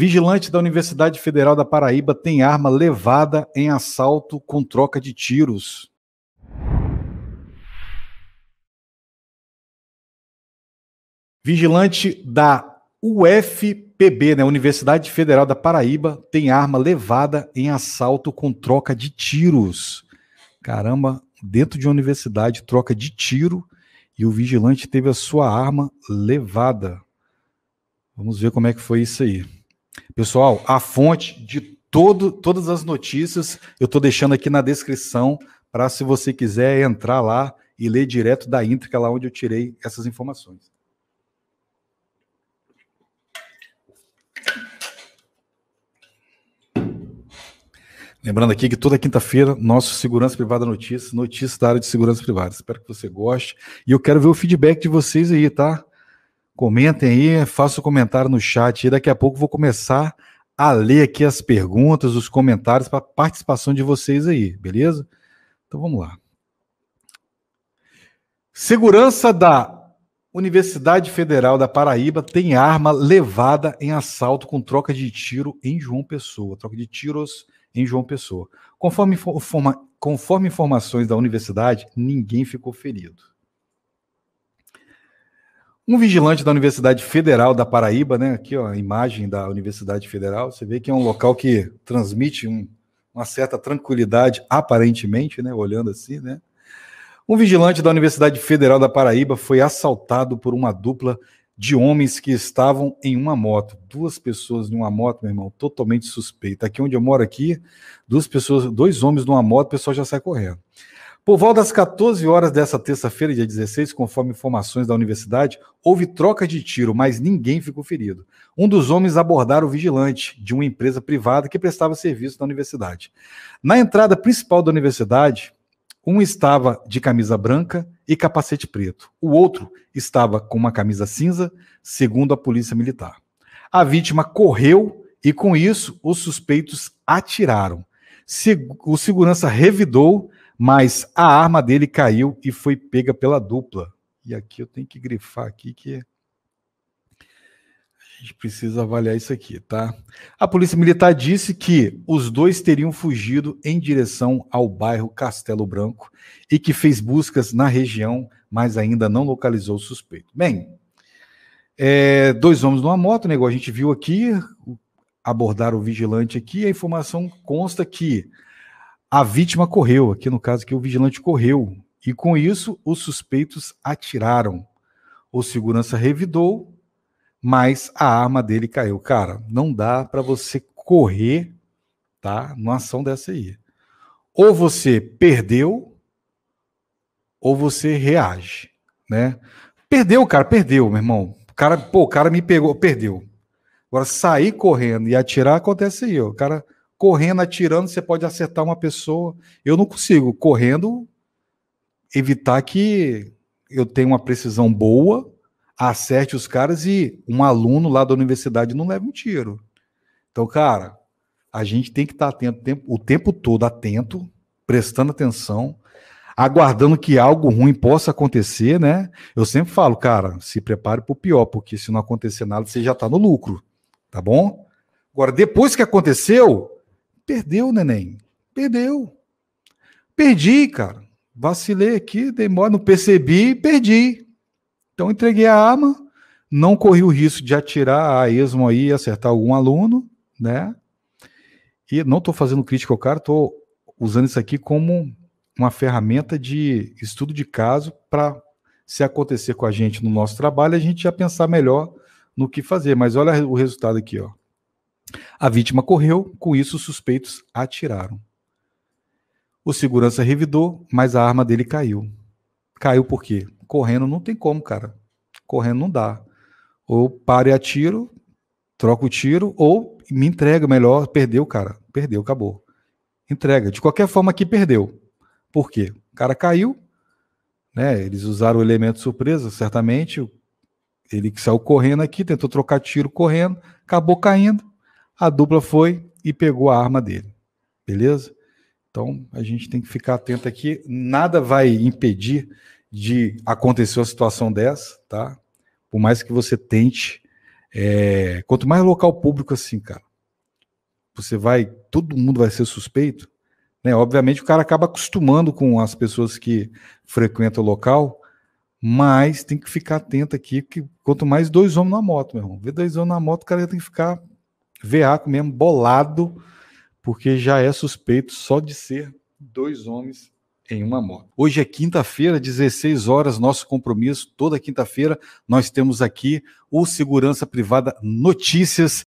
Vigilante da Universidade Federal da Paraíba tem arma levada em assalto com troca de tiros. Vigilante da UFPB, né, Universidade Federal da Paraíba, tem arma levada em assalto com troca de tiros. Caramba, dentro de uma universidade, troca de tiro e o vigilante teve a sua arma levada. Vamos ver como é que foi isso aí. Pessoal, a fonte de todo, todas as notícias eu estou deixando aqui na descrição para se você quiser entrar lá e ler direto da Intrica, lá onde eu tirei essas informações. Lembrando aqui que toda quinta-feira, nosso Segurança Privada Notícias, notícias da área de segurança privada. Espero que você goste. E eu quero ver o feedback de vocês aí, tá? Comentem aí, façam um comentário no chat. E daqui a pouco vou começar a ler aqui as perguntas, os comentários para participação de vocês aí, beleza? Então vamos lá. Segurança da Universidade Federal da Paraíba tem arma levada em assalto com troca de tiro em João Pessoa, troca de tiros em João Pessoa. Conforme, conforme informações da universidade, ninguém ficou ferido. Um vigilante da Universidade Federal da Paraíba, né? Aqui, ó, a imagem da Universidade Federal. Você vê que é um local que transmite um, uma certa tranquilidade, aparentemente, né? Olhando assim, né? Um vigilante da Universidade Federal da Paraíba foi assaltado por uma dupla de homens que estavam em uma moto. Duas pessoas em uma moto, meu irmão, totalmente suspeita. Aqui onde eu moro aqui, duas pessoas, dois homens numa moto, o pessoal já sai correndo. Por volta das 14 horas dessa terça-feira, dia 16, conforme informações da universidade, houve troca de tiro, mas ninguém ficou ferido. Um dos homens abordara o vigilante de uma empresa privada que prestava serviço na universidade. Na entrada principal da universidade, um estava de camisa branca e capacete preto. O outro estava com uma camisa cinza, segundo a polícia militar. A vítima correu e, com isso, os suspeitos atiraram. O segurança revidou mas a arma dele caiu e foi pega pela dupla. E aqui eu tenho que grifar aqui que a gente precisa avaliar isso aqui, tá? A polícia militar disse que os dois teriam fugido em direção ao bairro Castelo Branco e que fez buscas na região, mas ainda não localizou o suspeito. Bem, é, dois homens numa moto, né, a gente viu aqui, abordaram o vigilante aqui, a informação consta que a vítima correu, aqui no caso que o vigilante correu, e com isso os suspeitos atiraram. O segurança revidou, mas a arma dele caiu. Cara, não dá para você correr, tá? Numa ação dessa aí. Ou você perdeu, ou você reage, né? Perdeu, cara, perdeu, meu irmão. O cara, pô, o cara me pegou, perdeu. Agora sair correndo e atirar acontece aí, ó. O cara correndo, atirando, você pode acertar uma pessoa. Eu não consigo. Correndo, evitar que eu tenha uma precisão boa, acerte os caras e um aluno lá da universidade não leve um tiro. Então, cara, a gente tem que estar tá atento o tempo todo, atento, prestando atenção, aguardando que algo ruim possa acontecer, né? Eu sempre falo, cara, se prepare para o pior, porque se não acontecer nada, você já está no lucro, tá bom? Agora, depois que aconteceu, Perdeu, neném. Perdeu. Perdi, cara. Vacilei aqui, demora, não percebi, perdi. Então entreguei a arma, não corri o risco de atirar a esmo aí e acertar algum aluno, né? E não estou fazendo crítica ao cara, estou usando isso aqui como uma ferramenta de estudo de caso para se acontecer com a gente no nosso trabalho, a gente já pensar melhor no que fazer. Mas olha o resultado aqui, ó. A vítima correu, com isso os suspeitos atiraram. O segurança revidou, mas a arma dele caiu. Caiu por quê? Correndo não tem como, cara. Correndo não dá. Ou pare a tiro, troca o tiro, ou me entrega melhor. Perdeu, cara. Perdeu, acabou. Entrega. De qualquer forma, aqui perdeu. Por quê? O cara caiu, né? Eles usaram o elemento surpresa, certamente. Ele que saiu correndo aqui, tentou trocar tiro correndo, acabou caindo. A dupla foi e pegou a arma dele. Beleza? Então a gente tem que ficar atento aqui. Nada vai impedir de acontecer uma situação dessa, tá? Por mais que você tente. É... quanto mais local público assim, cara, você vai. Todo mundo vai ser suspeito. Né? Obviamente o cara acaba acostumando com as pessoas que frequentam o local, mas tem que ficar atento aqui, que quanto mais dois homens na moto, meu irmão. Vê dois homens na moto, o cara tem que ficar Veaco mesmo, bolado, porque já é suspeito só de ser dois homens em uma moto. Hoje é quinta-feira, 16 horas, nosso compromisso. Toda quinta-feira nós temos aqui o Segurança Privada Notícias.